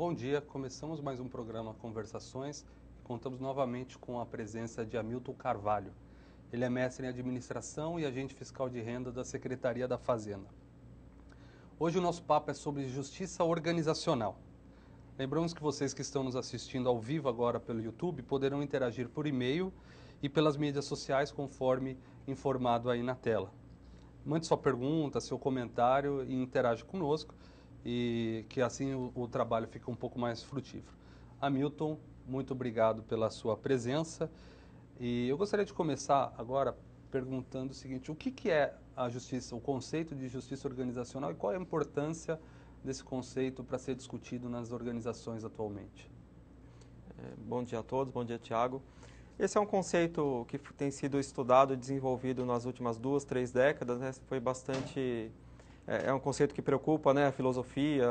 Bom dia, começamos mais um programa Conversações. Contamos novamente com a presença de Hamilton Carvalho. Ele é mestre em administração e agente fiscal de renda da Secretaria da Fazenda. Hoje o nosso papo é sobre justiça organizacional. Lembramos que vocês que estão nos assistindo ao vivo agora pelo YouTube poderão interagir por e-mail e pelas mídias sociais conforme informado aí na tela. Mande sua pergunta, seu comentário e interaja conosco e que assim o, o trabalho fica um pouco mais frutífero. Hamilton, muito obrigado pela sua presença e eu gostaria de começar agora perguntando o seguinte: o que, que é a justiça, o conceito de justiça organizacional e qual é a importância desse conceito para ser discutido nas organizações atualmente? É, bom dia a todos, bom dia, Tiago. Esse é um conceito que tem sido estudado e desenvolvido nas últimas duas, três décadas, né? foi bastante é, é, um conceito que preocupa né, a filosofia,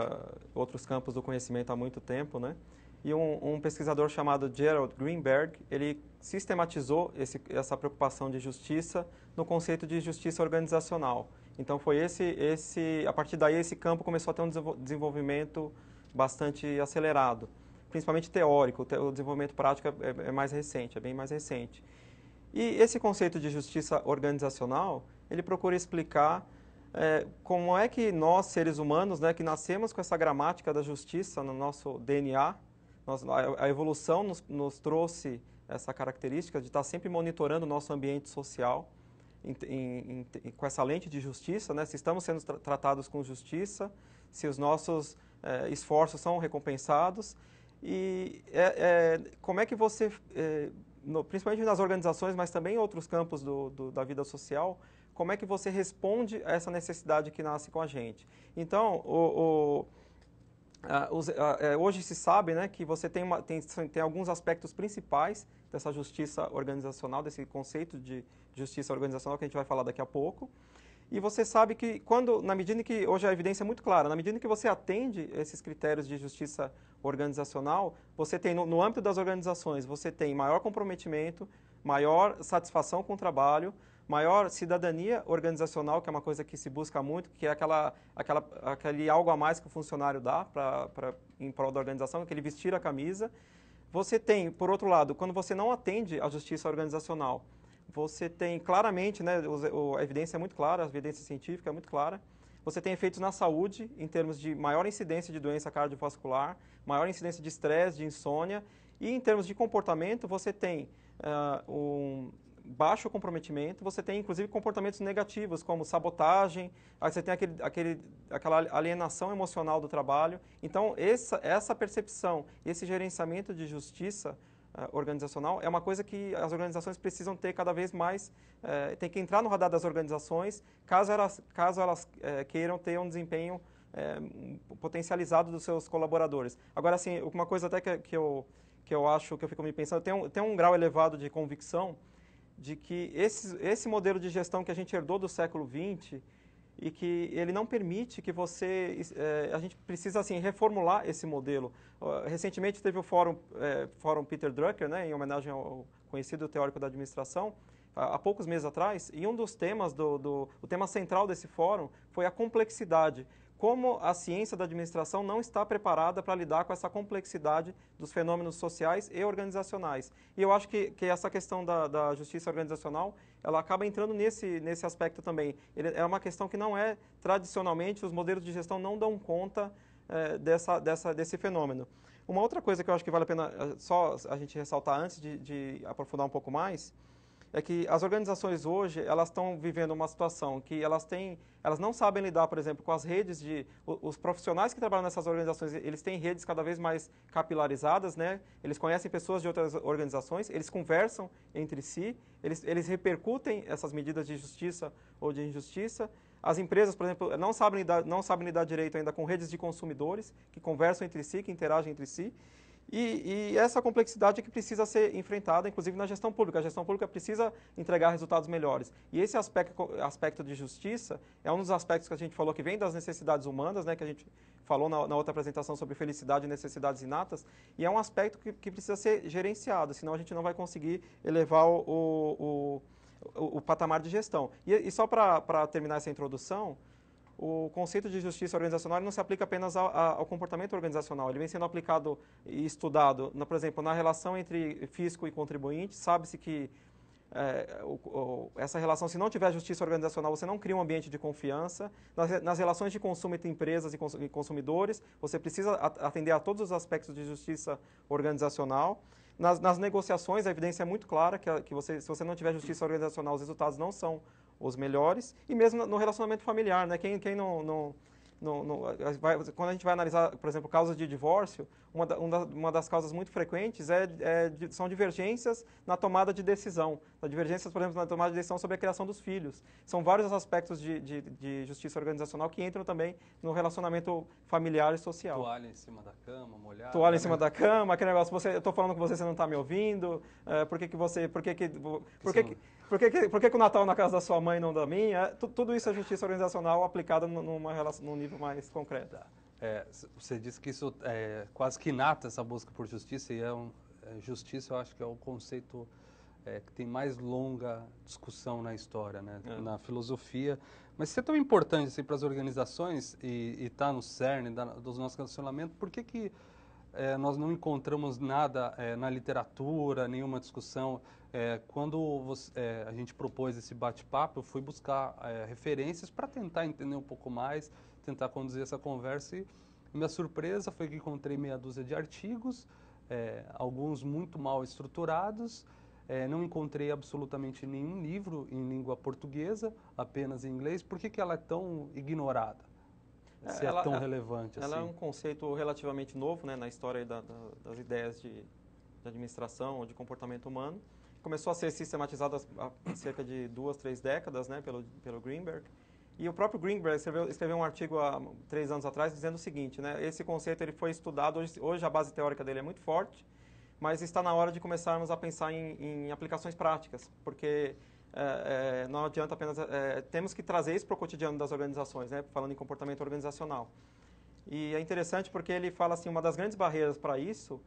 outros campos do conhecimento há muito tempo, né? E um, um pesquisador chamado Gerald Greenberg, ele sistematizou esse, essa preocupação de justiça no conceito de justiça organizacional. Então foi esse, esse, a partir daí esse campo começou a ter um desenvolvimento bastante acelerado, principalmente teórico. O desenvolvimento prático é, é, é mais recente, é bem mais recente. E esse conceito de justiça organizacional, ele procura explicar é, como é que nós, seres humanos, né, que nascemos com essa gramática da justiça no nosso DNA, nós, a, a evolução nos, nos, trouxe essa característica de estar sempre monitorando o nosso ambiente social em, em, em, com essa lente de justiça, né, se estamos sendo tra tratados com justiça, se os nossos é, esforços são recompensados. E é, é como é que você, é, no, principalmente nas organizações, mas também em outros campos do, do, da vida social, como é que você responde a essa necessidade que nasce com a gente. Então, o, o os, é, hoje se sabe né, que você tem, uma, tem, tem, alguns aspectos principais dessa justiça organizacional, desse conceito de justiça organizacional que a gente vai falar daqui a pouco. E você sabe que quando, na medida que, hoje a evidência é muito clara, na medida que você atende esses critérios de justiça organizacional, você tem, no, no âmbito das organizações, você tem maior comprometimento, maior satisfação com o trabalho, maior cidadania organizacional, que é uma coisa que se busca muito, que é aquela, aquela, aquele algo a mais que o funcionário dá pra, pra, em prol da organização, aquele vestir a camisa. Você tem, por outro lado, quando você não atende à justiça organizacional, você tem claramente, né, a evidência é muito clara, a evidência científica é muito clara, você tem efeitos na saúde, em termos de maior incidência de doença cardiovascular, maior incidência de estresse, de insônia, e em termos de comportamento, você tem uh, um, baixo comprometimento, você tem inclusive comportamentos negativos, como sabotagem, aí você tem aquele, aquele, aquela alienação emocional do trabalho. Então, essa, essa percepção, esse gerenciamento de justiça uh, organizacional é uma coisa que as organizações precisam ter cada vez mais, uh, tem que entrar no radar das organizações, caso elas, caso elas uh, queiram ter um desempenho potencializado dos seus colaboradores. Agora, assim, uma coisa até que, que eu que eu acho que eu fico me pensando, tem um, tem um grau elevado de convicção de que esse, esse modelo de gestão que a gente herdou do século XX e que ele não permite que você... É, a gente precisa, assim, reformular esse modelo. Recentemente teve o fórum, é, fórum Peter Drucker, né, em homenagem ao conhecido teórico da administração, há, há poucos meses atrás, e um dos temas, do, do, o tema central desse fórum foi a complexidade como a ciência da administração não está preparada para lidar com essa complexidade dos fenômenos sociais e organizacionais. E eu acho que, que essa questão da, da justiça organizacional, ela acaba entrando nesse, nesse aspecto também. Ele, é uma questão que não é, tradicionalmente, os modelos de gestão não dão conta é, dessa, dessa, desse fenômeno. Uma outra coisa que eu acho que vale a pena eh, só a gente ressaltar antes de, de aprofundar um pouco mais, é que as organizações hoje elas estão vivendo uma situação que elas têm, elas não sabem lidar, por exemplo, com as redes de os profissionais que trabalham nessas organizações, eles têm redes cada vez mais capilarizadas, né? Eles conhecem pessoas de outras organizações, eles conversam entre si, eles, eles repercutem essas medidas de justiça ou de injustiça. As empresas, por exemplo, não sabem lidar, não sabem lidar direito ainda com redes de consumidores que conversam entre si, que interagem entre si. E, e, essa complexidade é que precisa ser enfrentada, inclusive na gestão pública. A gestão pública precisa entregar resultados melhores. E esse aspecto, aspecto de justiça é um dos aspectos que a gente falou que vem das necessidades humanas, né, que a gente falou na, na outra apresentação sobre felicidade e necessidades inatas, e é um aspecto que, que, precisa ser gerenciado, senão a gente não vai conseguir elevar o, o, o, o patamar de gestão. E, e só para terminar essa introdução, o conceito de justiça organizacional não se aplica apenas ao, ao, comportamento organizacional, ele vem sendo aplicado e estudado, por exemplo, na relação entre fisco e contribuinte, sabe-se que é, o, o, essa relação, se não tiver justiça organizacional, você não cria um ambiente de confiança. Nas, nas relações de consumo entre empresas e consumidores, você precisa atender a todos os aspectos de justiça organizacional. Nas, nas, negociações, a evidência é muito clara que, que você, se você não tiver justiça organizacional, os resultados não são os melhores, e mesmo no relacionamento familiar, né? Quem, quem não, não no, no, eh, vai, quando a gente vai analisar, por exemplo, causas de divórcio, uma, da, uma das causas muito frequentes é, é, são divergências na tomada de decisão. Divergências, por exemplo, na tomada de decisão sobre a criação dos filhos. São vários aspectos de, de, de justiça organizacional que entram também no relacionamento familiar e social. Toalha em cima da cama, molhada. Toalha em né? cima da cama, aquele negócio, você, eu estou falando com você, você não está me ouvindo, é, por que, que você... Por que, que, por que, que por que, que, por que, que o Natal na casa da sua mãe não da minha? Tudo isso é justiça organizacional aplicada numa relação, num nível mais concreto. Tá. É, você disse que isso é quase que inata essa busca por justiça e é um, é, justiça eu acho que é o conceito é, que tem mais longa discussão na história, né? É. na filosofia. Mas isso é tão importante assim, para as organizações e está no cerne da, dos nossos relacionamentos, por que, que é, nós não encontramos nada é, na literatura, nenhuma discussão. É, quando você, a gente propôs esse bate-papo, eu fui buscar referências para tentar entender um pouco mais, tentar conduzir essa conversa. E minha surpresa foi que encontrei meia dúzia de artigos, alguns muito mal estruturados. não encontrei absolutamente nenhum livro em língua portuguesa, apenas em inglês. Por que, que ela é tão ignorada? É, se é é, ela, é tão relevante ela assim. Ela é um conceito relativamente novo né, na história da, da, das ideias de, de administração ou de comportamento humano. Começou a ser sistematizada há cerca de duas, três décadas né, pelo, pelo Greenberg. E o próprio Greenberg escreveu, escreveu, um artigo há três anos atrás dizendo o seguinte, né, esse conceito ele foi estudado, hoje, hoje a base teórica dele é muito forte, mas está na hora de começarmos a pensar em, em aplicações práticas, porque é, é, não adianta apenas. É, temos que trazer isso para o cotidiano das organizações, né? falando em comportamento organizacional. E é interessante porque ele fala assim: uma das grandes barreiras para isso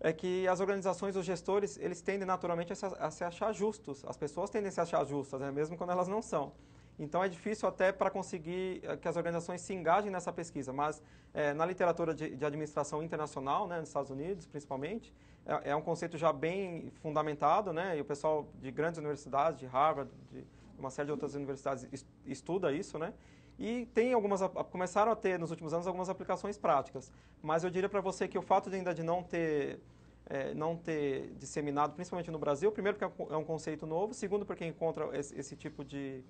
é que as organizações, os gestores, eles tendem naturalmente a se, a se achar justos. As pessoas tendem a se achar justas, né? mesmo quando elas não são. Então é difícil até para conseguir eh, que as organizações se engajem nessa pesquisa, mas é, na literatura de, de, administração internacional, né, nos Estados Unidos principalmente, é, é, um conceito já bem fundamentado, né, e o pessoal de grandes universidades, de Harvard, de uma série de outras universidades estuda isso, né, e tem algumas, começaram a ter nos últimos anos algumas aplicações práticas, mas eu diria para você que o fato de ainda de não ter é, não ter disseminado, principalmente no Brasil, primeiro porque é, é um conceito novo, segundo porque encontra esse, esse tipo de,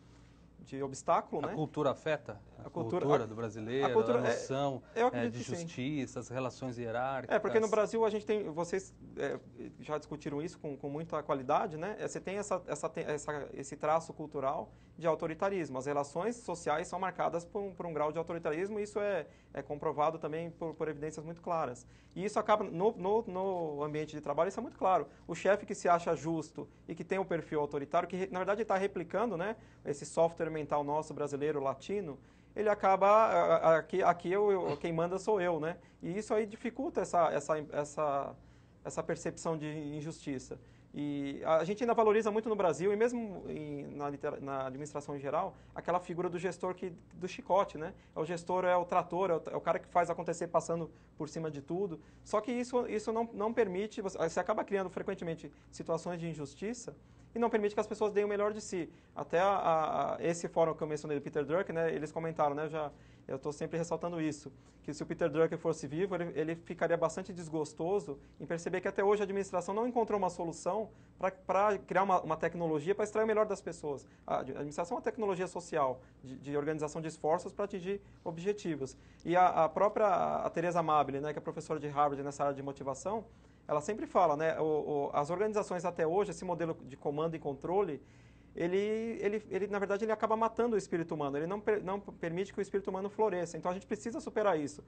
de obstáculo, a né? cultura afeta? A, cultura, cultura a, do brasileiro, a, cultura, a noção é, é, de justiça, as relações hierárquicas. É, porque no Brasil a gente tem, vocês é, já discutiram isso com, com muita qualidade, né? É, você tem essa, essa, essa, esse traço cultural de autoritarismo. As relações sociais são marcadas por um, por um grau de autoritarismo e isso é, é comprovado também por, por evidências muito claras. E isso acaba, no, no, no ambiente de trabalho, isso é muito claro. O chefe que se acha justo e que tem o um perfil autoritário, que na verdade está replicando né, esse software mental nosso brasileiro, latino, ele acaba, aqui, aqui eu, quem manda sou eu, né? E isso aí dificulta essa, essa, essa, essa percepção de injustiça. E a gente ainda valoriza muito no Brasil, e mesmo em, na, na, administração em geral, aquela figura do gestor que, do chicote, né? É o gestor é o trator, é o, é o, cara que faz acontecer passando por cima de tudo. Só que isso, isso não, não permite, você acaba criando frequentemente situações de injustiça e não permite que as pessoas deem o melhor de si. Até a, a, esse fórum que eu mencionei do Peter Drucker, né, eles comentaram, né, já eu estou sempre ressaltando isso, que se o Peter Drucker fosse vivo, ele, ele ficaria bastante desgostoso em perceber que até hoje a administração não encontrou uma solução para criar uma, uma tecnologia para extrair o melhor das pessoas. A administração é uma tecnologia social, de, de organização de esforços para atingir objetivos. E a, a própria a Teresa Mabile, né, que é professora de Harvard nessa área de motivação, ela sempre fala, né, o, o, as organizações até hoje, esse modelo de comando e controle, ele, ele, ele, na verdade, ele acaba matando o espírito humano, ele não, não permite que o espírito humano floresça. Então a gente precisa superar isso.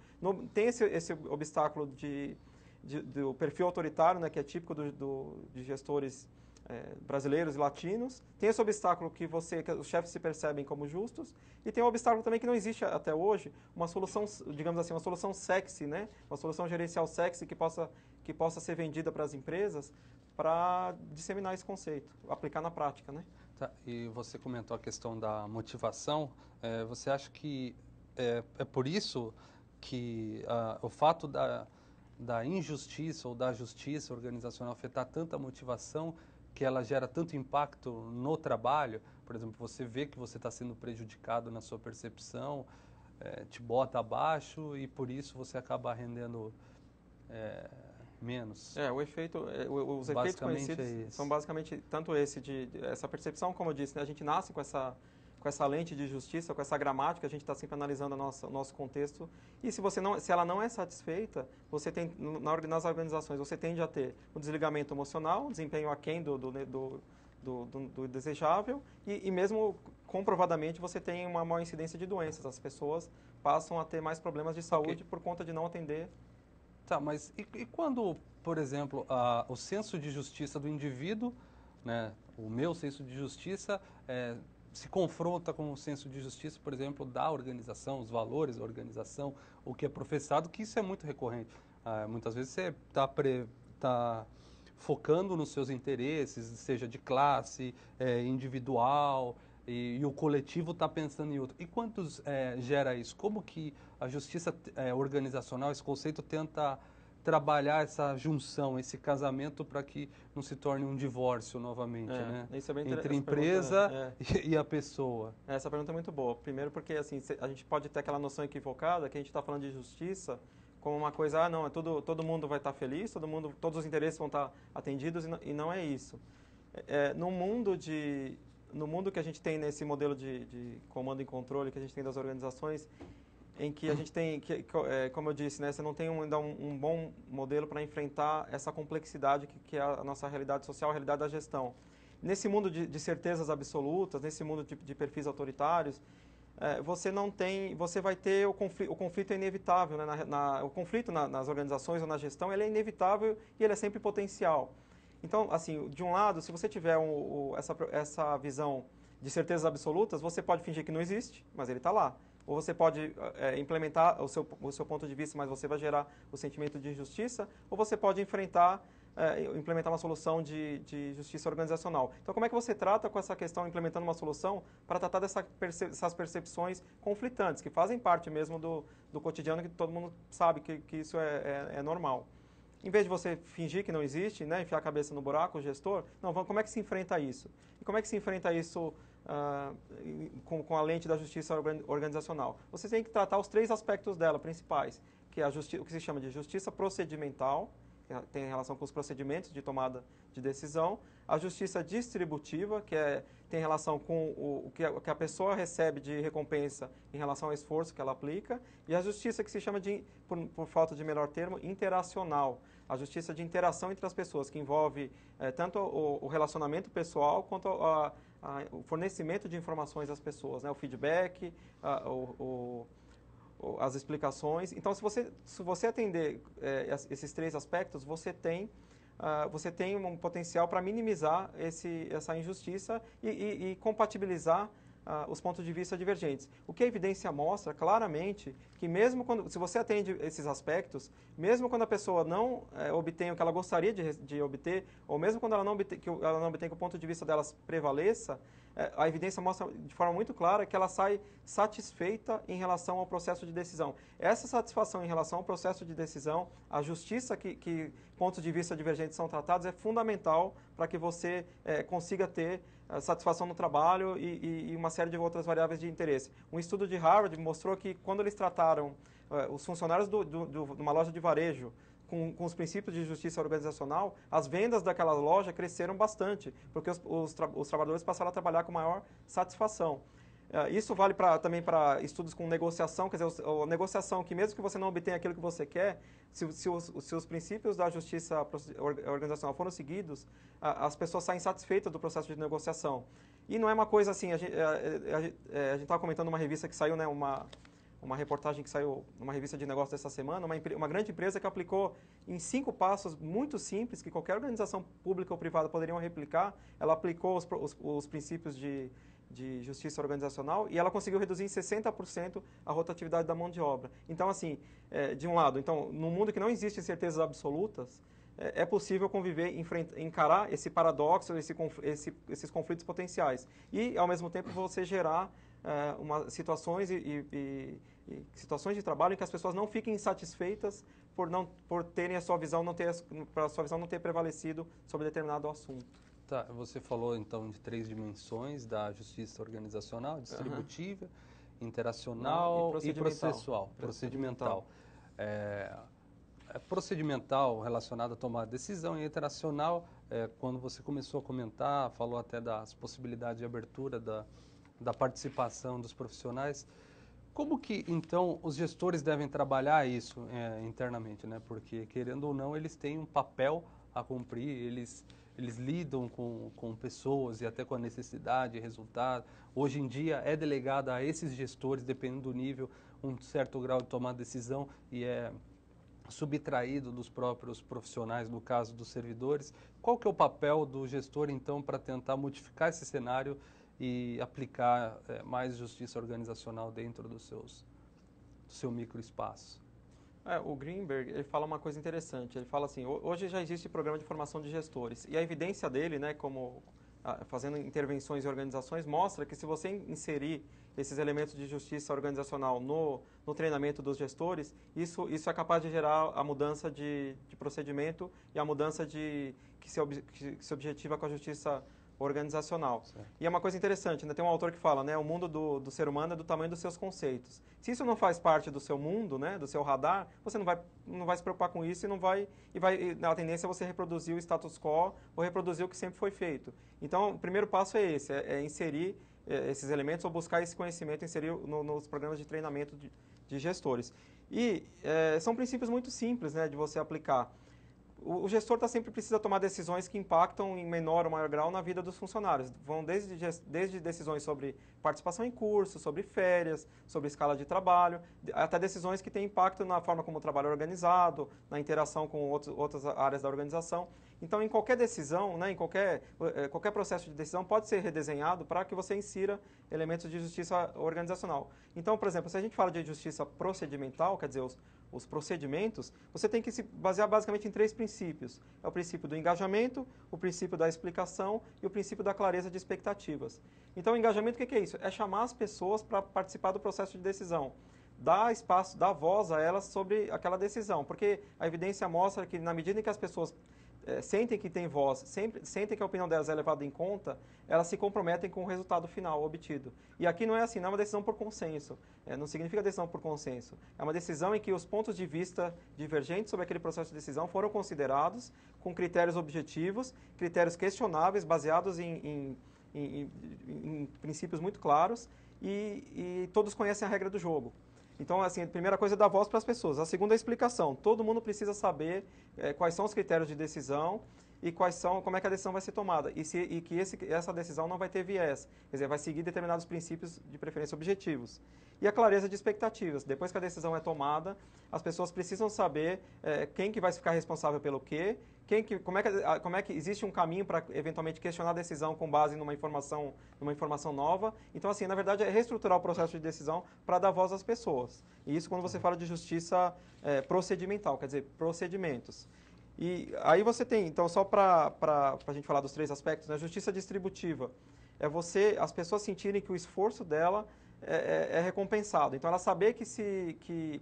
tem esse, esse obstáculo de, de, do perfil autoritário, né, que é típico do, do de gestores é, brasileiros e latinos. Tem esse obstáculo que você, que os chefes se percebem como justos, e tem um obstáculo também que não existe até hoje, uma solução, digamos assim, uma solução sexy, né? Uma solução gerencial sexy que possa que possa ser vendida para as empresas para disseminar esse conceito, aplicar na prática, né? Tá. E você comentou a questão da motivação. É, você acha que é, é por isso que ah, o fato da, da injustiça ou da justiça organizacional afetar tanta motivação que ela gera tanto impacto no trabalho? Por exemplo, você vê que você está sendo prejudicado na sua percepção, é, te bota abaixo e por isso você acaba rendendo é, menos. É, o efeito, é, os efeitos é conhecidos é são basicamente tanto esse de, de essa percepção, como eu disse, né, a gente nasce com essa com essa lente de justiça, com essa gramática, a gente está sempre analisando nossa, o nosso contexto. E se, você não, se ela não é satisfeita, você tem, na, nas organizações, você tende a ter um desligamento emocional, um desempenho aquém do, do, do do, do, do, desejável e, e, mesmo comprovadamente você tem uma maior incidência de doenças. As pessoas passam a ter mais problemas de saúde okay. por conta de não atender Tá, mas e, e quando, por exemplo, a, o senso de justiça do indivíduo, né, o meu senso de justiça, é, se confronta com o senso de justiça, por exemplo, da organização, os valores da organização, o que é professado, que isso é muito recorrente. Ah, muitas vezes você está tá focando nos seus interesses, seja de classe, é, individual, e, e, o coletivo está pensando em outro. E quantos é, gera isso? Como que a justiça é, organizacional, esse conceito tenta trabalhar essa junção, esse casamento para que não se torne um divórcio novamente, é, né? Isso é bem Entre a empresa pergunta, né? é. e a pessoa. É, essa pergunta é muito boa. Primeiro porque assim, a gente pode ter aquela noção equivocada que a gente está falando de justiça como uma coisa, ah, não, é tudo, todo mundo vai estar tá feliz, todo mundo, todos os interesses vão estar tá atendidos e não, e não, é isso. É, no mundo de no mundo que a gente tem nesse modelo de, de comando e controle que a gente tem das organizações em que a gente tem, que, que, é, como eu disse, né, você não tem um, ainda um, um, bom modelo para enfrentar essa complexidade que, que, é a nossa realidade social, a realidade da gestão. Nesse mundo de, de certezas absolutas, nesse mundo de, de perfis autoritários, é, você não tem, você vai ter o conflito, o conflito é inevitável, né, na, na, o conflito na, nas organizações ou na gestão, ele é inevitável e ele é sempre potencial. Então, assim, de um lado, se você tiver um, essa, essa visão de certezas absolutas, você pode fingir que não existe, mas ele está lá ou você pode é, implementar o seu, o seu ponto de vista, mas você vai gerar o sentimento de injustiça, ou você pode enfrentar, é, implementar uma solução de, de justiça organizacional. Então, como é que você trata com essa questão, implementando uma solução para tratar dessa perce dessas percepções conflitantes, que fazem parte mesmo do, do cotidiano, que todo mundo sabe que, que isso é, é, é normal? em vez de você fingir que não existe, né, enfiar a cabeça no buraco, o gestor, não, como é que se enfrenta isso? E como é que se enfrenta isso uh, com, com, a lente da justiça organizacional. Você tem que tratar os três aspectos dela principais, que é a o que se chama de justiça procedimental, que é, tem relação com os procedimentos de tomada de decisão, a justiça distributiva, que é, tem relação com o, o, que a, o, que a, pessoa recebe de recompensa em relação ao esforço que ela aplica, e a justiça que se chama de, por, por falta de melhor termo, interacional, a justiça de interação entre as pessoas, que envolve é, tanto o, o, relacionamento pessoal quanto a, a, o fornecimento de informações às pessoas, né? o feedback, a, o, o, as explicações. Então, se você, se você atender é, esses três aspectos, você tem Uh, você tem um potencial para minimizar esse, essa injustiça e, e, e compatibilizar ah, os pontos de vista divergentes. O que a evidência mostra claramente que mesmo quando, se você atende esses aspectos, mesmo quando a pessoa não é, obtém o que ela gostaria de, de, obter, ou mesmo quando ela não obtém que, ela não obtém que o ponto de vista delas prevaleça, é, a evidência mostra de forma muito clara que ela sai satisfeita em relação ao processo de decisão. Essa satisfação em relação ao processo de decisão, a justiça que, que pontos de vista divergentes são tratados, é fundamental para que você é, consiga ter eh, satisfação no trabalho e, e, uma série de outras variáveis de interesse. Um estudo de Harvard mostrou que quando eles trataram eh, os funcionários do, do, do, de uma loja de varejo com, com, os princípios de justiça organizacional, as vendas daquela loja cresceram bastante, porque os, os, tra os trabalhadores passaram a trabalhar com maior satisfação. É, isso vale pra, também para estudos com negociação, quer dizer, a negociação que mesmo que você não obtenha aquilo que você quer, se, se, os, se os princípios da justiça organizacional foram seguidos, a, as pessoas saem satisfeitas do processo de negociação. E não é uma coisa assim, a é, é, gente estava comentando uma revista que saiu, né, uma, uma reportagem que saiu numa revista de negócios dessa semana, uma, uma grande empresa que aplicou em cinco passos muito simples, que qualquer organização pública ou privada poderiam replicar, ela aplicou os, os, os princípios de de justiça organizacional e ela conseguiu reduzir em 60% a rotatividade da mão de obra. Então, assim, é, de um lado, então, num mundo que não existe certezas absolutas, é, é possível conviver, encarar esse paradoxo, esse, esse, esses conflitos potenciais. E, ao mesmo tempo, você gerar é, uma, situações, e, e, e, situações de trabalho em que as pessoas não fiquem insatisfeitas por, não, por terem a sua visão não ter, a sua visão não ter prevalecido sobre determinado assunto. Tá, você falou então de três dimensões da justiça organizacional, distributiva, uhum. interacional Não, e, procedimental. e, processual, procedimental. É, é procedimental relacionado a tomar decisão e interacional, é, quando você começou a comentar, falou até das possibilidades de abertura da, da participação dos profissionais. Como que, então, os gestores devem trabalhar isso é, internamente, né? Porque, querendo ou não, eles têm um papel a cumprir, eles eles lidam com, com pessoas e até com a necessidade, resultado. Hoje em dia é delegada a esses gestores, dependendo do nível, um certo grau de tomar decisão e é subtraído dos próprios profissionais, no caso dos servidores. Qual que é o papel do gestor, então, para tentar modificar esse cenário e aplicar é, mais justiça organizacional dentro dos seus, do seu microespaço? É, o Greenberg ele fala uma coisa interessante. Ele fala assim: hoje já existe programa de formação de gestores e a evidência dele, né, como fazendo intervenções em organizações, mostra que se você inserir esses elementos de justiça organizacional no, no treinamento dos gestores, isso, isso é capaz de gerar a mudança de, de procedimento e a mudança de, que, se, que se objetiva com a justiça organizacional. Certo. E é uma coisa interessante, né? tem um autor que fala, né? o mundo do, do ser humano é do tamanho dos seus conceitos. Se isso não faz parte do seu mundo, né? do seu radar, você não vai, não vai se preocupar com isso e não vai, e vai e a tendência é você reproduzir o status quo ou reproduzir o que sempre foi feito. Então, o primeiro passo é esse, é, é inserir é, esses elementos ou buscar esse conhecimento, inserir no, nos programas de treinamento de, de gestores. E é, são princípios muito simples né, de você aplicar o, gestor tá sempre precisa tomar decisões que impactam em menor ou maior grau na vida dos funcionários. Vão desde, desde decisões sobre participação em cursos, sobre férias, sobre escala de trabalho, até decisões que têm impacto na forma como o trabalho é organizado, na interação com outros, outras áreas da organização. Então, em qualquer decisão, né, em qualquer, eh, qualquer processo de decisão, pode ser redesenhado para que você insira elementos de justiça organizacional. Então, por exemplo, se a gente fala de justiça procedimental, quer dizer, os, os procedimentos, você tem que se basear basicamente em três princípios. É o princípio do engajamento, o princípio da explicação e o princípio da clareza de expectativas. Então, o engajamento, o que é isso? É chamar as pessoas para participar do processo de decisão dá espaço, dá voz a elas sobre aquela decisão, porque a evidência mostra que na medida em que as pessoas é, sentem que tem voz, sempre, sentem que a opinião delas é levada em conta, elas se comprometem com o resultado final obtido. E aqui não é assim, não é uma decisão por consenso. É, não significa decisão por consenso. É uma decisão em que os pontos de vista divergentes sobre aquele processo de decisão foram considerados com critérios objetivos, critérios questionáveis, baseados em, em, em, em princípios muito claros, e, e todos conhecem a regra do jogo. Então, assim, a primeira coisa é dar voz para as pessoas. A segunda é a explicação. Todo mundo precisa saber eh, quais são os critérios de decisão e quais são, como é que a decisão vai ser tomada e, se, e que esse, essa decisão não vai ter viés, quer dizer, vai seguir determinados princípios de preferência objetivos. E a clareza de expectativas. Depois que a decisão é tomada, as pessoas precisam saber é, quem que vai ficar responsável pelo quê, quem que, como, é que, como é que existe um caminho para eventualmente questionar a decisão com base numa informação, numa informação nova. Então, assim, na verdade, é reestruturar o processo de decisão para dar voz às pessoas. E isso quando você uhum. fala de justiça é, procedimental, quer dizer, procedimentos. E aí você tem, então, só para a gente falar dos três aspectos, né? justiça distributiva é você, as pessoas sentirem que o esforço dela é, é, é, recompensado. Então, ela saber que se que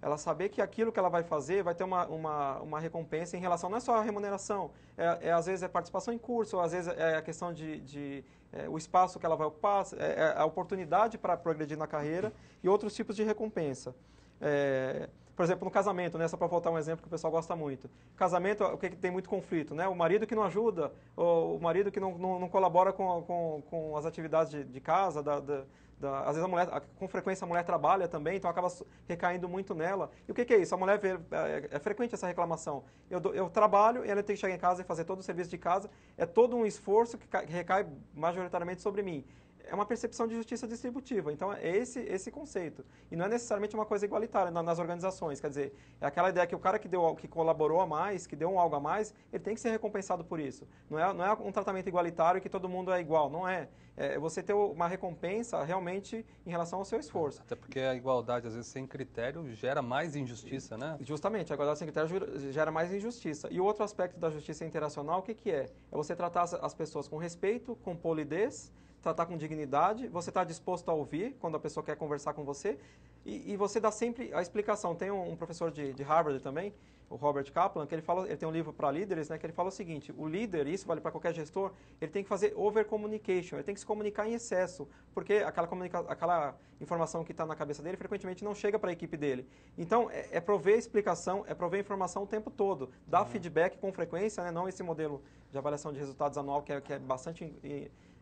ela saber que aquilo que ela vai fazer vai ter uma, uma, uma recompensa em relação, não é só a remuneração, é, é às vezes é participação em curso, ou às vezes é a questão de, de é, o espaço que ela vai ocupar, é, é a oportunidade para progredir na carreira e outros tipos de recompensa. É, por exemplo, no casamento, né, só para voltar um exemplo que o pessoal gosta muito. Casamento, o que, que tem muito conflito? Né? O marido que não ajuda, o marido que não, não, não colabora com, com, com, as atividades de, de casa, da, da, da, às vezes a mulher, com frequência a mulher trabalha também, então acaba recaindo muito nela. E o que, que é isso? A mulher vê, é, é, é frequente essa reclamação. Eu, eu trabalho e ela tem que chegar em casa e fazer todo o serviço de casa, é todo um esforço que recai majoritariamente sobre mim é uma percepção de justiça distributiva. Então, é esse, esse conceito. E não é necessariamente uma coisa igualitária na, nas organizações. Quer dizer, é aquela ideia que o cara que, deu, que colaborou a mais, que deu um algo a mais, ele tem que ser recompensado por isso. Não é, não é um tratamento igualitário que todo mundo é igual. Não é. é você ter uma recompensa realmente em relação ao seu esforço. Até porque a igualdade, às vezes, sem critério, gera mais injustiça, né? Justamente. A igualdade sem critério gera mais injustiça. E o outro aspecto da justiça interacional, o que, que é? É você tratar as pessoas com respeito, com polidez tratar com dignidade, você está disposto a ouvir quando a pessoa quer conversar com você, e, e você dá sempre a explicação. Tem um, um professor de, de, Harvard também, o Robert Kaplan, que ele fala, ele tem um livro para líderes, né, que ele fala o seguinte: o líder, isso vale para qualquer gestor, ele tem que fazer over communication, ele tem que se comunicar em excesso, porque aquela, comunica, aquela informação que está na cabeça dele frequentemente não chega para a equipe dele. Então, é, é prover explicação, é prover informação o tempo todo, dar uhum. feedback com frequência, né, não esse modelo de avaliação de resultados anual que é, que é bastante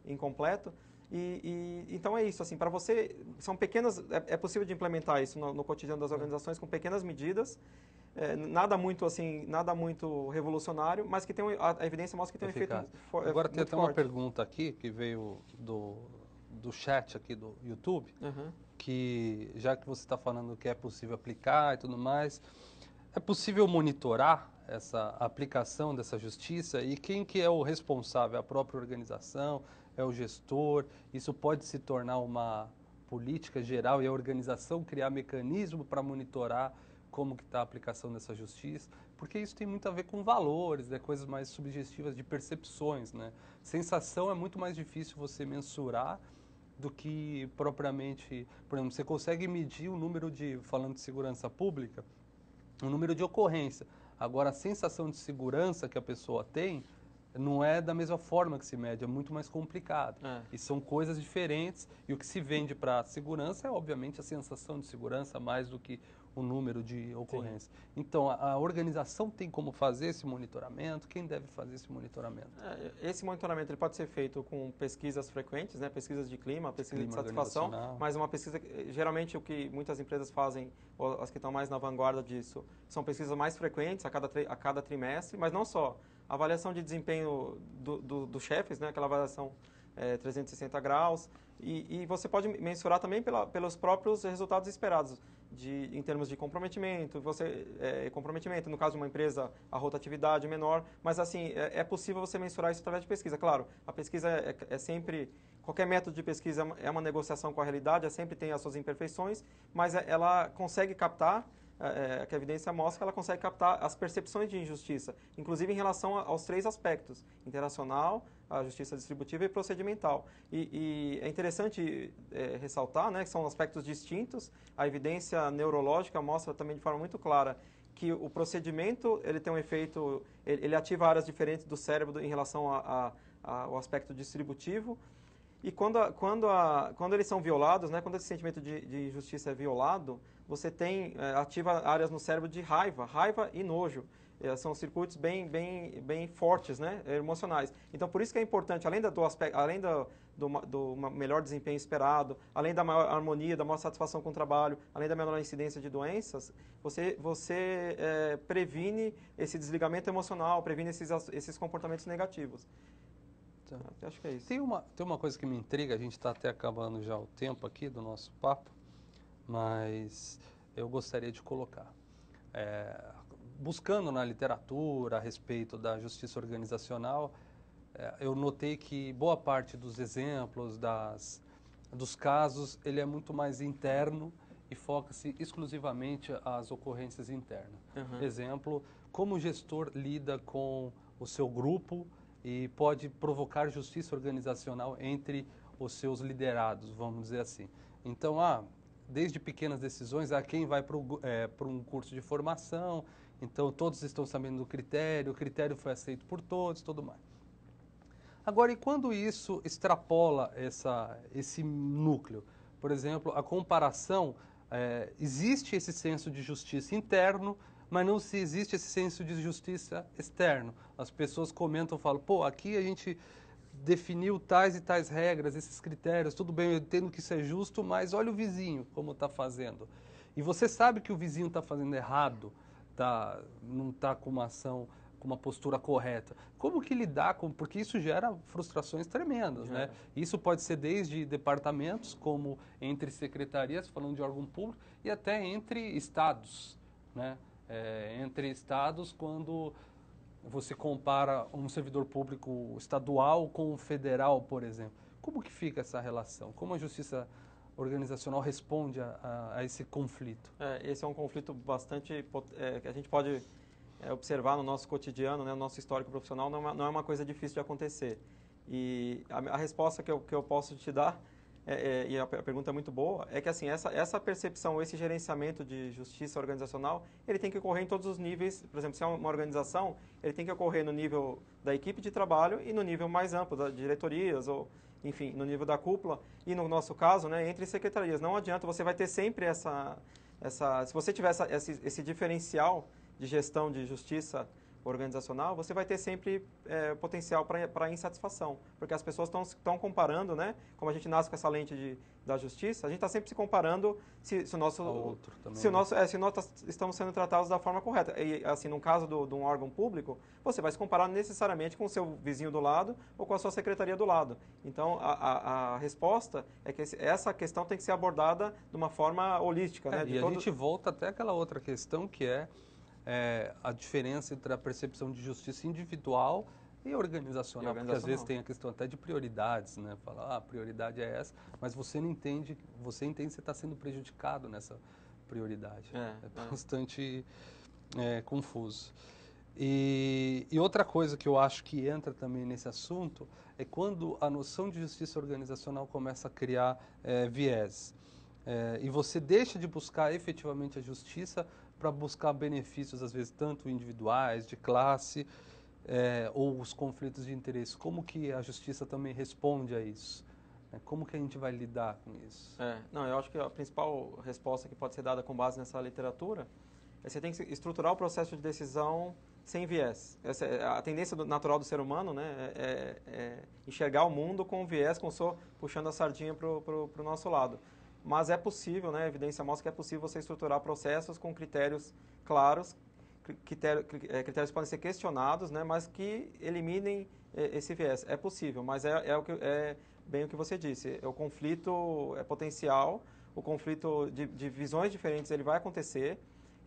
incompleto. E, e, então é isso, assim, para você, são pequenas, é, é, possível de implementar isso no, no cotidiano das é. organizações com pequenas medidas, é, nada muito assim, nada muito revolucionário, mas que tem um, a, a evidência mostra que tem um efeito for, é, Agora tem até forte. uma pergunta aqui que veio do, do chat aqui do YouTube, uhum. que já que você está falando que é possível aplicar e tudo mais, é possível monitorar essa aplicação dessa justiça e quem que é o responsável, é a própria organização, é o gestor, isso pode se tornar uma política geral e a organização criar mecanismo para monitorar como que está a aplicação dessa justiça, porque isso tem muito a ver com valores, né, coisas mais subjetivas de percepções. Né? Sensação é muito mais difícil você mensurar do que propriamente, por exemplo, você consegue medir o número de, falando de segurança pública, o número de ocorrência. Agora, a sensação de segurança que a pessoa tem, não é da mesma forma que se mede, é muito mais complicado. É. E são coisas diferentes, e o que se vende para segurança é, obviamente, a sensação de segurança mais do que o número de ocorrências. Sim. Então, a, a, organização tem como fazer esse monitoramento? Quem deve fazer esse monitoramento? É, esse monitoramento ele pode ser feito com pesquisas frequentes, né? pesquisas de clima, pesquisa clima de satisfação, mas uma pesquisa, geralmente o que muitas empresas fazem, as que estão mais na vanguarda disso, são pesquisas mais frequentes, a cada, a cada trimestre, mas não só avaliação de desempenho dos do, dos chefes, né, aquela avaliação é, 360 graus, e, e, você pode mensurar também pela, pelos próprios resultados esperados, de, em termos de comprometimento, você é, comprometimento, no caso de uma empresa, a rotatividade é menor, mas assim, é, é possível você mensurar isso através de pesquisa. Claro, a pesquisa é, é, é sempre, qualquer método de pesquisa é, é uma negociação com a realidade, é sempre tem as suas imperfeições, mas é, ela consegue captar é, que a evidência mostra que ela consegue captar as percepções de injustiça, inclusive em relação aos três aspectos, interacional, a justiça distributiva e procedimental. E, e é interessante é, ressaltar né, que são aspectos distintos, a evidência neurológica mostra também de forma muito clara que o procedimento ele tem um efeito, ele, ele ativa áreas diferentes do cérebro em relação ao aspecto distributivo, e quando, a, quando, a, quando eles são violados, né, quando esse sentimento de, de injustiça é violado, você tem eh, ativa áreas no cérebro de raiva, raiva e nojo. Eh, são circuitos bem, bem, bem fortes, né? emocionais. Então, por isso que é importante, além, do, aspecto, além do, do melhor desempenho esperado, além da maior harmonia, da maior satisfação com o trabalho, além da menor incidência de doenças, você, você é, previne esse desligamento emocional, previne esses, esses comportamentos negativos. Tá. Acho que é isso. Tem uma, tem uma coisa que me intriga, a gente está até acabando já o tempo aqui do nosso papo, mas eu gostaria de colocar. É, buscando na literatura a respeito da justiça organizacional, é, eu notei que boa parte dos exemplos, das, dos casos, ele é muito mais interno e foca-se exclusivamente às ocorrências internas. Uhum. Exemplo, como o gestor lida com o seu grupo e pode provocar justiça organizacional entre os seus liderados, vamos dizer assim. Então, ah, desde pequenas decisões a ah, quem vai para é, eh, um curso de formação, então todos estão sabendo do critério, o critério foi aceito por todos, tudo mais. Agora, e quando isso extrapola essa, esse núcleo? Por exemplo, a comparação, é, existe esse senso de justiça interno, mas não se existe esse senso de justiça externo. As pessoas comentam, falam, pô, aqui a gente definiu tais e tais regras, esses critérios, tudo bem, eu entendo que isso é justo, mas olha o vizinho como está fazendo. E você sabe que o vizinho está fazendo errado, tá, não está com uma ação, com uma postura correta. Como que lidar com... Porque isso gera frustrações tremendas, é. né? Isso pode ser desde departamentos, como entre secretarias, falando de órgão público, e até entre estados, né? É, entre estados quando você compara um servidor público estadual com um federal, por exemplo. Como que fica essa relação? Como a justiça organizacional responde a, a, a esse conflito? É, esse é um conflito bastante é, que a gente pode é, observar no nosso cotidiano, né, no nosso histórico profissional, não é, uma, não é uma coisa difícil de acontecer. E a, a resposta que eu, que eu posso te dar é, é, e a pergunta é muito boa, é que assim, essa, essa percepção, esse gerenciamento de justiça organizacional, ele tem que ocorrer em todos os níveis, por exemplo, se é uma organização, ele tem que ocorrer no nível da equipe de trabalho e no nível mais amplo, das diretorias, ou enfim, no nível da cúpula, e no nosso caso, né, entre secretarias. Não adianta, você vai ter sempre essa... essa se você tiver essa, esse, esse diferencial de gestão de justiça organizacional, você vai ter sempre é, potencial para insatisfação, porque as pessoas estão comparando, né? Como a gente nasce com essa lente de, da justiça, a gente está sempre se comparando se, se o nosso, outro, também, se o né? nosso, é, se nós tá, estamos sendo tratados da forma correta. E assim, no caso do, de um órgão público, você vai se comparar necessariamente com o seu vizinho do lado ou com a sua secretaria do lado. Então, a, a, a resposta é que esse, essa questão tem que ser abordada de uma forma holística, é, né? E a gente volta até aquela outra questão que é é, a diferença entre a percepção de justiça individual e organizacional, e organizacional, porque às vezes tem a questão até de prioridades, né? Falar, ah, a prioridade é essa, mas você não entende, você entende que você está sendo prejudicado nessa prioridade. É, é bastante é. é, confuso. E, e, outra coisa que eu acho que entra também nesse assunto é quando a noção de justiça organizacional começa a criar é, viés. É, e você deixa de buscar efetivamente a justiça para buscar benefícios, às vezes, tanto individuais, de classe, é, ou os conflitos de interesse. Como que a justiça também responde a isso? Né? Como que a gente vai lidar com isso? É, não, eu acho que a principal resposta que pode ser dada com base nessa literatura é você tem que estruturar o processo de decisão sem viés. Essa é a tendência natural do ser humano né, é, é, é enxergar o mundo com viés, como só puxando a sardinha para o nosso lado mas é possível, né, a evidência mostra que é possível você estruturar processos com critérios claros, critério, é, critérios que podem ser questionados, né, mas que eliminem é, esse viés. É possível, mas é, é, o que, é bem o que você disse, é o conflito é potencial, o conflito de, de visões diferentes ele vai acontecer,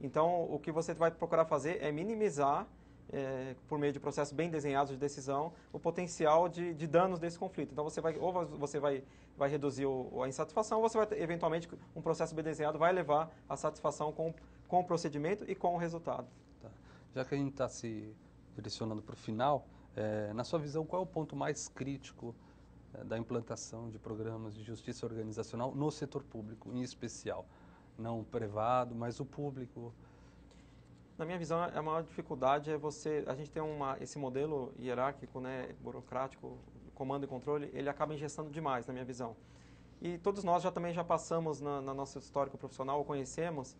então o que você vai procurar fazer é minimizar é, por meio de processos bem desenhados de decisão, o potencial de, de danos desse conflito. Então, você vai, ou você vai, vai reduzir o, a insatisfação, ou você vai, eventualmente, um processo bem desenhado vai levar à satisfação com, com o procedimento e com o resultado. Tá. Já que a gente está se direcionando para o final, é, na sua visão, qual é o ponto mais crítico é, da implantação de programas de justiça organizacional no setor público, em especial? Não o privado, mas o público na minha visão, a maior dificuldade é você... A gente tem uma, esse modelo hierárquico, né, burocrático, comando e controle, ele acaba engessando demais, na minha visão. E todos nós já também já passamos na, na nossa histórico profissional, ou conhecemos,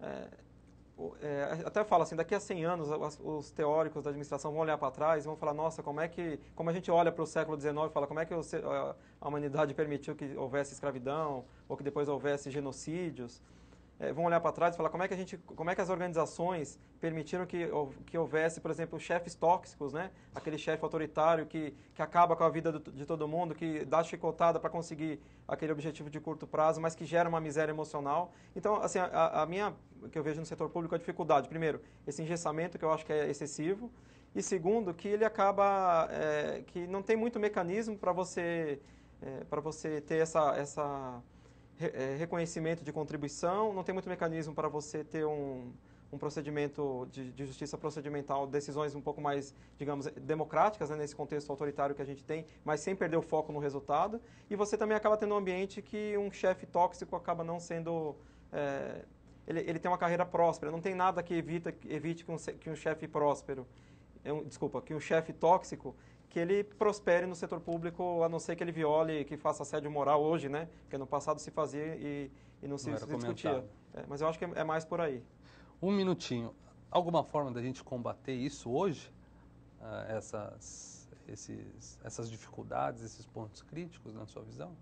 é, é, até fala assim, daqui a 100 anos os teóricos da administração vão olhar para trás e vão falar, nossa, como é que, como a gente olha para o século XIX e fala, como é que a humanidade permitiu que houvesse escravidão ou que depois houvesse genocídios? é, vão olhar para trás e falar como é que a gente, como é que as organizações permitiram que, que houvesse, por exemplo, chefes tóxicos, né? Aquele chefe autoritário que, que acaba com a vida do, de todo mundo, que dá chicotada para conseguir aquele objetivo de curto prazo, mas que gera uma miséria emocional. Então, assim, a, a minha que eu vejo no setor público é a dificuldade, primeiro, esse engessamento que eu acho que é excessivo, e segundo, que ele acaba é, que não tem muito mecanismo para você é, para você ter essa essa re é, reconhecimento de contribuição, não tem muito mecanismo para você ter um, um procedimento de, de, justiça procedimental, decisões um pouco mais, digamos, democráticas né, nesse contexto autoritário que a gente tem, mas sem perder o foco no resultado. E você também acaba tendo um ambiente que um chefe tóxico acaba não sendo... É, ele, ele tem uma carreira próspera, não tem nada que evita, evite que um, que um chefe próspero, é desculpa, que um chefe tóxico que ele prospere no setor público, a não ser que ele viole, que faça assédio moral hoje, né? Que no passado se fazia e, e não, se, não se discutia. É, mas eu acho que é, é mais por aí. Um minutinho. Alguma forma da gente combater isso hoje? Uh, essas, esses, essas dificuldades, esses pontos críticos na sua visão?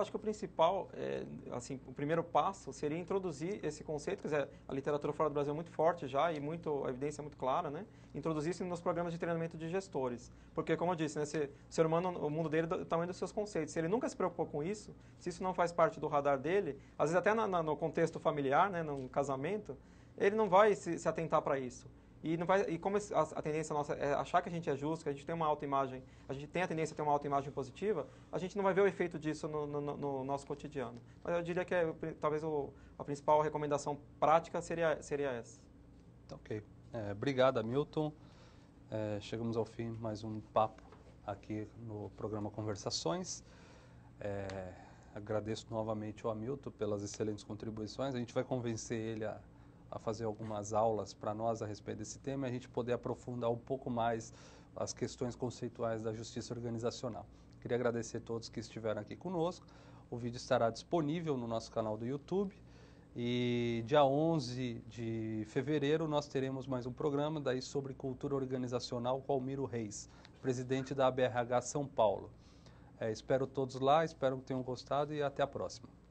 acho que o principal, é, assim, o primeiro passo seria introduzir esse conceito, quer dizer, a literatura fora do Brasil é muito forte já e muito, a evidência é muito clara, né? Introduzir isso nos programas de treinamento de gestores. Porque, como eu disse, né, se, o ser humano, o mundo dele é do tamanho dos seus conceitos. Se ele nunca se preocupou com isso, se isso não faz parte do radar dele, às vezes até na, na, no contexto familiar, né, no casamento, ele não vai se, se atentar para isso. E, não vai, e como a, tendência nossa é achar que a gente é justo, que a gente tem uma autoimagem, a gente tem a tendência a ter uma autoimagem positiva, a gente não vai ver o efeito disso no, no, no nosso cotidiano. Mas eu diria que é, talvez o, a principal recomendação prática seria, seria essa. Tá ok. É, obrigado, Hamilton. É, chegamos ao fim mais um papo aqui no programa Conversações. É, agradeço novamente ao Hamilton pelas excelentes contribuições. A gente vai convencer ele a a fazer algumas aulas para nós a respeito desse tema e a gente poder aprofundar um pouco mais as questões conceituais da justiça organizacional. Queria agradecer a todos que estiveram aqui conosco. O vídeo estará disponível no nosso canal do YouTube. E dia 11 de fevereiro nós teremos mais um programa daí sobre cultura organizacional com Almiro Reis, presidente da ABRH São Paulo. É, espero todos lá, espero que tenham gostado e até a próxima.